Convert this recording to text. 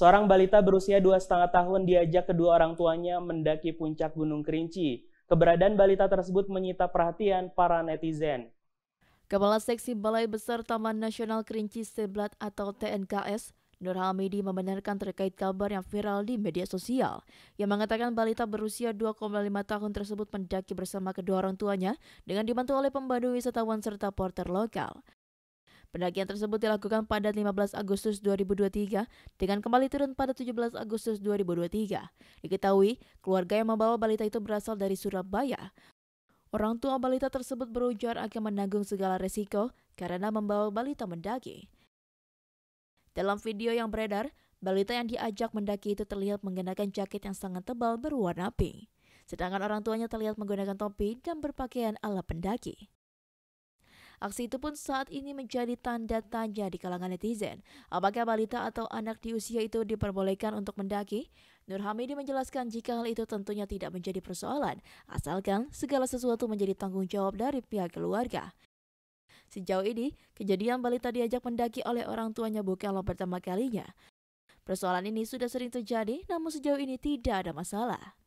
Seorang balita berusia dua setengah tahun diajak kedua orang tuanya mendaki puncak Gunung Kerinci. Keberadaan balita tersebut menyita perhatian para netizen. Kepala Seksi Balai Besar Taman Nasional Kerinci Seblat atau TNKS, Nur Hamidi membenarkan terkait kabar yang viral di media sosial yang mengatakan balita berusia 2,5 tahun tersebut mendaki bersama kedua orang tuanya dengan dibantu oleh pembantu wisatawan serta porter lokal. Pendakian tersebut dilakukan pada 15 Agustus 2023 dengan kembali turun pada 17 Agustus 2023. Diketahui, keluarga yang membawa balita itu berasal dari Surabaya. Orang tua balita tersebut berujar akan menanggung segala resiko karena membawa balita mendaki. Dalam video yang beredar, balita yang diajak mendaki itu terlihat mengenakan jaket yang sangat tebal berwarna pink. Sedangkan orang tuanya terlihat menggunakan topi dan berpakaian ala pendaki. Aksi itu pun saat ini menjadi tanda tanya di kalangan netizen. Apakah balita atau anak di usia itu diperbolehkan untuk mendaki? Nur Hamidi menjelaskan jika hal itu tentunya tidak menjadi persoalan, asalkan segala sesuatu menjadi tanggung jawab dari pihak keluarga. Sejauh ini, kejadian balita diajak mendaki oleh orang tuanya bukanlah pertama kalinya. Persoalan ini sudah sering terjadi, namun sejauh ini tidak ada masalah.